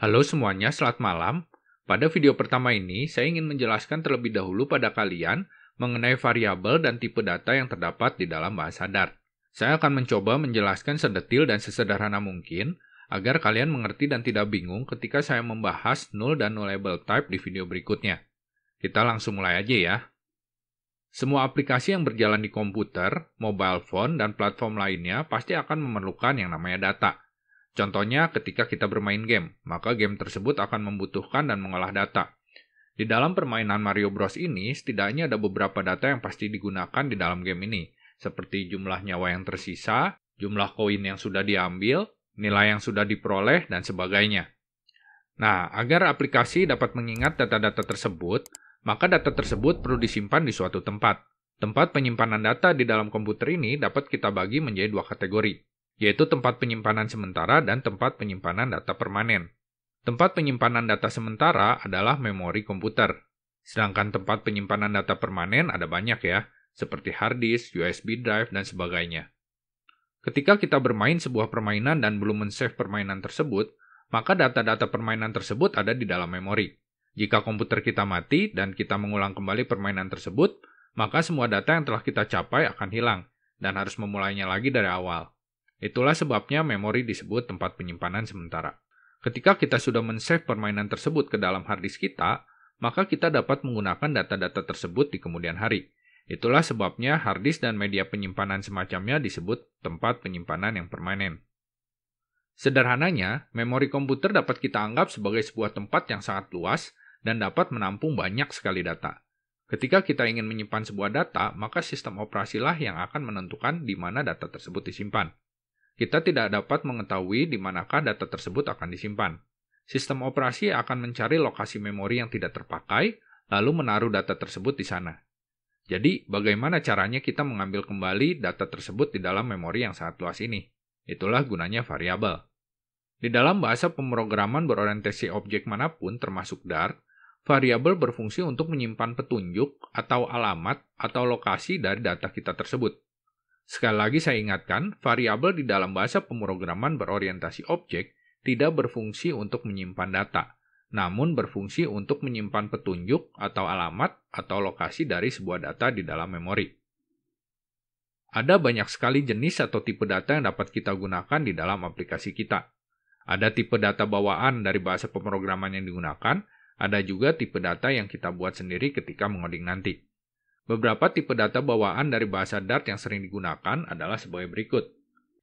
Halo semuanya, selamat malam. Pada video pertama ini, saya ingin menjelaskan terlebih dahulu pada kalian mengenai variabel dan tipe data yang terdapat di dalam bahasa Dart. Saya akan mencoba menjelaskan sedetil dan sesederhana mungkin agar kalian mengerti dan tidak bingung ketika saya membahas null dan nullable type di video berikutnya. Kita langsung mulai aja ya. Semua aplikasi yang berjalan di komputer, mobile phone, dan platform lainnya pasti akan memerlukan yang namanya data Contohnya ketika kita bermain game, maka game tersebut akan membutuhkan dan mengolah data. Di dalam permainan Mario Bros ini, setidaknya ada beberapa data yang pasti digunakan di dalam game ini, seperti jumlah nyawa yang tersisa, jumlah koin yang sudah diambil, nilai yang sudah diperoleh, dan sebagainya. Nah, agar aplikasi dapat mengingat data-data tersebut, maka data tersebut perlu disimpan di suatu tempat. Tempat penyimpanan data di dalam komputer ini dapat kita bagi menjadi dua kategori, yaitu tempat penyimpanan sementara dan tempat penyimpanan data permanen. Tempat penyimpanan data sementara adalah memori komputer, sedangkan tempat penyimpanan data permanen ada banyak ya, seperti hard disk, USB drive, dan sebagainya. Ketika kita bermain sebuah permainan dan belum men-save permainan tersebut, maka data-data permainan tersebut ada di dalam memori. Jika komputer kita mati dan kita mengulang kembali permainan tersebut, maka semua data yang telah kita capai akan hilang dan harus memulainya lagi dari awal. Itulah sebabnya memori disebut tempat penyimpanan sementara. Ketika kita sudah men-save permainan tersebut ke dalam harddisk kita, maka kita dapat menggunakan data-data tersebut di kemudian hari. Itulah sebabnya harddisk dan media penyimpanan semacamnya disebut tempat penyimpanan yang permanen. Sederhananya, memori komputer dapat kita anggap sebagai sebuah tempat yang sangat luas dan dapat menampung banyak sekali data. Ketika kita ingin menyimpan sebuah data, maka sistem operasilah yang akan menentukan di mana data tersebut disimpan. Kita tidak dapat mengetahui di manakah data tersebut akan disimpan. Sistem operasi akan mencari lokasi memori yang tidak terpakai, lalu menaruh data tersebut di sana. Jadi, bagaimana caranya kita mengambil kembali data tersebut di dalam memori yang sangat luas ini? Itulah gunanya variabel. Di dalam bahasa pemrograman berorientasi objek manapun, termasuk Dart, variabel berfungsi untuk menyimpan petunjuk atau alamat atau lokasi dari data kita tersebut. Sekali lagi saya ingatkan, variabel di dalam bahasa pemrograman berorientasi objek tidak berfungsi untuk menyimpan data, namun berfungsi untuk menyimpan petunjuk atau alamat atau lokasi dari sebuah data di dalam memori. Ada banyak sekali jenis atau tipe data yang dapat kita gunakan di dalam aplikasi kita. Ada tipe data bawaan dari bahasa pemrograman yang digunakan, ada juga tipe data yang kita buat sendiri ketika mengoding nanti. Beberapa tipe data bawaan dari bahasa Dart yang sering digunakan adalah sebagai berikut.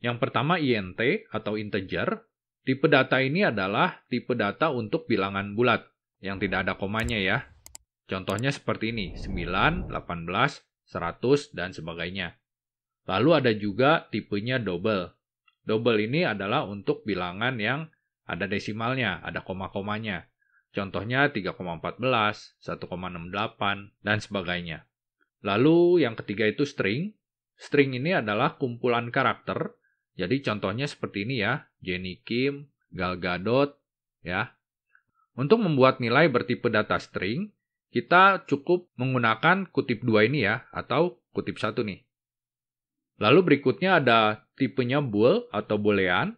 Yang pertama INT atau integer. Tipe data ini adalah tipe data untuk bilangan bulat, yang tidak ada komanya ya. Contohnya seperti ini, 9, 18, 100, dan sebagainya. Lalu ada juga tipenya double. Double ini adalah untuk bilangan yang ada desimalnya, ada koma-komanya. Contohnya 3,14, 1,68, dan sebagainya. Lalu yang ketiga itu string. String ini adalah kumpulan karakter. Jadi contohnya seperti ini ya, Jenny Kim, Gal Gadot, ya. Untuk membuat nilai bertipe data string, kita cukup menggunakan kutip dua ini ya, atau kutip satu nih. Lalu berikutnya ada tipenya bool atau boolean.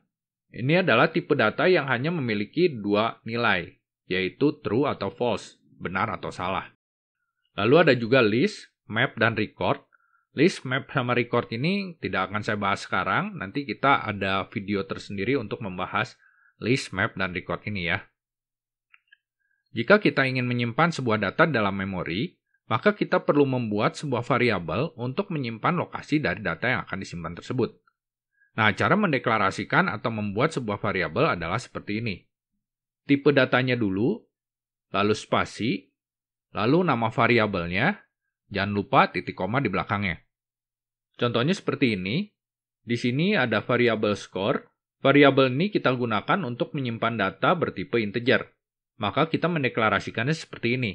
Ini adalah tipe data yang hanya memiliki dua nilai, yaitu true atau false, benar atau salah. Lalu ada juga list map, dan record. List, map, sama record ini tidak akan saya bahas sekarang. Nanti kita ada video tersendiri untuk membahas list, map, dan record ini ya. Jika kita ingin menyimpan sebuah data dalam memori, maka kita perlu membuat sebuah variabel untuk menyimpan lokasi dari data yang akan disimpan tersebut. Nah, cara mendeklarasikan atau membuat sebuah variabel adalah seperti ini. Tipe datanya dulu, lalu spasi, lalu nama variabelnya, Jangan lupa titik koma di belakangnya. Contohnya seperti ini. Di sini ada variabel score. Variabel ini kita gunakan untuk menyimpan data bertipe integer. Maka kita mendeklarasikannya seperti ini.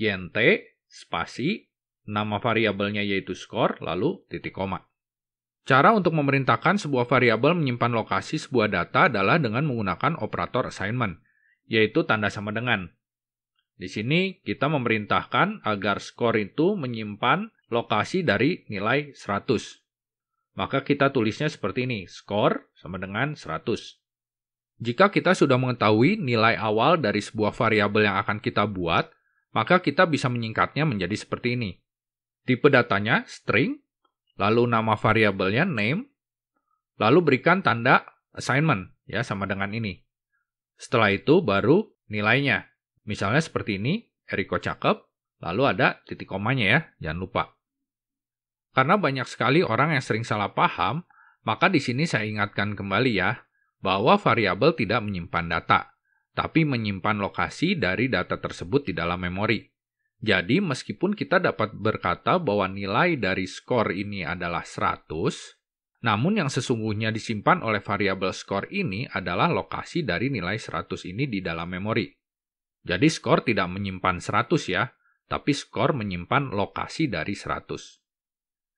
YNT, spasi, nama variabelnya yaitu score, lalu titik koma. Cara untuk memerintahkan sebuah variabel menyimpan lokasi sebuah data adalah dengan menggunakan operator assignment, yaitu tanda sama dengan. Di sini kita memerintahkan agar skor itu menyimpan lokasi dari nilai 100. Maka kita tulisnya seperti ini, skor sama dengan 100. Jika kita sudah mengetahui nilai awal dari sebuah variabel yang akan kita buat, maka kita bisa menyingkatnya menjadi seperti ini. Tipe datanya string, lalu nama variabelnya name, lalu berikan tanda assignment ya sama dengan ini. Setelah itu baru nilainya Misalnya seperti ini, Eriko cakep, lalu ada titik komanya ya, jangan lupa. Karena banyak sekali orang yang sering salah paham, maka di sini saya ingatkan kembali ya, bahwa variabel tidak menyimpan data, tapi menyimpan lokasi dari data tersebut di dalam memori. Jadi, meskipun kita dapat berkata bahwa nilai dari skor ini adalah 100, namun yang sesungguhnya disimpan oleh variabel skor ini adalah lokasi dari nilai 100 ini di dalam memori. Jadi skor tidak menyimpan 100 ya, tapi skor menyimpan lokasi dari 100.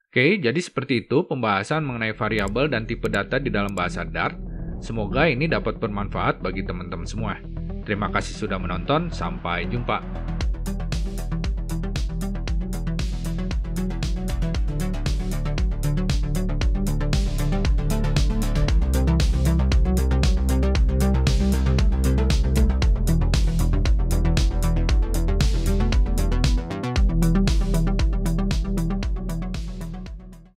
Oke, jadi seperti itu pembahasan mengenai variabel dan tipe data di dalam bahasa Dart. Semoga ini dapat bermanfaat bagi teman-teman semua. Terima kasih sudah menonton, sampai jumpa.